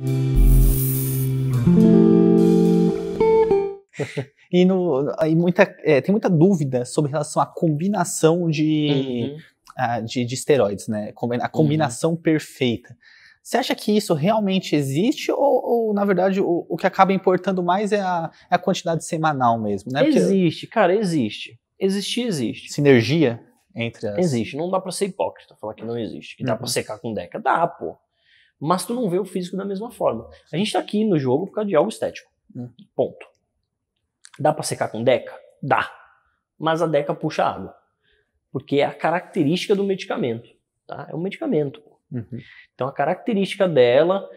e, no, muita, é, tem muita dúvida sobre relação à combinação de, uhum. de, de, esteroides, né? A combinação uhum. perfeita. Você acha que isso realmente existe ou, ou na verdade, o, o, que acaba importando mais é a, é a quantidade semanal mesmo, né? Porque existe, cara, existe. Existir, existe. Sinergia entre as... Existe, não dá pra ser hipócrita falar que não existe, que uhum. dá pra secar com Deca. Dá, pô mas tu não vê o físico da mesma forma. A gente está aqui no jogo por causa de algo estético. Hum. Ponto. Dá para secar com Deca? Dá. Mas a Deca puxa água. Porque é a característica do medicamento. Tá? É um medicamento. Uhum. Então a característica dela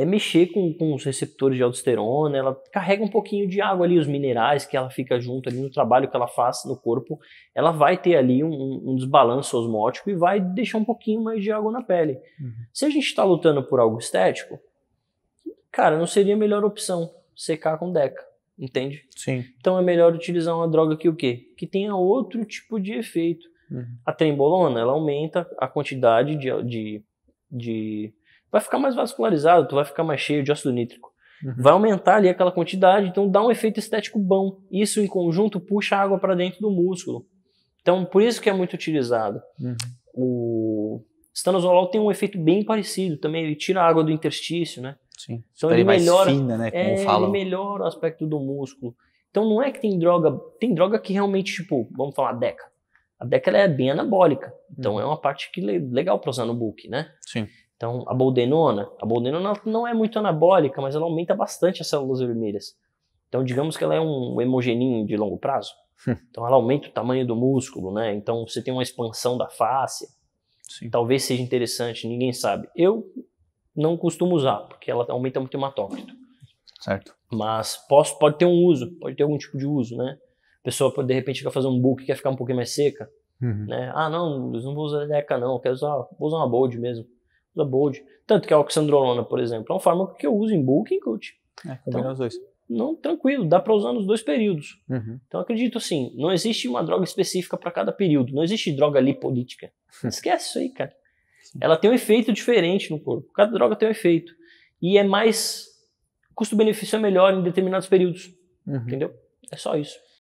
é mexer com, com os receptores de aldosterona, ela carrega um pouquinho de água ali, os minerais que ela fica junto ali no trabalho que ela faz no corpo, ela vai ter ali um, um desbalanço osmótico e vai deixar um pouquinho mais de água na pele. Uhum. Se a gente está lutando por algo estético, cara, não seria a melhor opção secar com DECA, entende? Sim. Então é melhor utilizar uma droga que o quê? Que tenha outro tipo de efeito. Uhum. A trembolona, ela aumenta a quantidade de, de, de vai ficar mais vascularizado, tu vai ficar mais cheio de ácido nítrico. Uhum. Vai aumentar ali aquela quantidade, então dá um efeito estético bom. Isso em conjunto puxa a água para dentro do músculo. Então, por isso que é muito utilizado. Uhum. O estanozolol tem um efeito bem parecido também, ele tira a água do interstício, né? Sim. Então, então ele, ele melhora, mais fina, né, como é, ele melhora o aspecto do músculo. Então, não é que tem droga, tem droga que realmente, tipo, vamos falar, DECA. A DECA é bem anabólica, então uhum. é uma parte que legal para usar no book, né? Sim. Então, a boldenona, a boldenona não é muito anabólica, mas ela aumenta bastante as células vermelhas. Então, digamos que ela é um hemogeninho de longo prazo. Hum. Então, ela aumenta o tamanho do músculo, né? Então, você tem uma expansão da face. Sim. Talvez seja interessante, ninguém sabe. Eu não costumo usar, porque ela aumenta muito o hematócrito. Certo. Mas posso, pode ter um uso, pode ter algum tipo de uso, né? A pessoa, pode, de repente, quer fazer um book, quer ficar um pouquinho mais seca. Uhum. Né? Ah, não, eu não vou usar DECA, não. Eu quero usar, vou usar uma bold mesmo da Bold. Tanto que a oxandrolona, por exemplo, é um fármaco que eu uso em bulk e em cut. É, combina então, os dois. Não, tranquilo, dá para usar nos dois períodos. Uhum. Então acredito assim, não existe uma droga específica para cada período, não existe droga lipolítica. Esquece isso aí, cara. Sim. Ela tem um efeito diferente no corpo. Cada droga tem um efeito. E é mais custo-benefício é melhor em determinados períodos. Uhum. Entendeu? É só isso.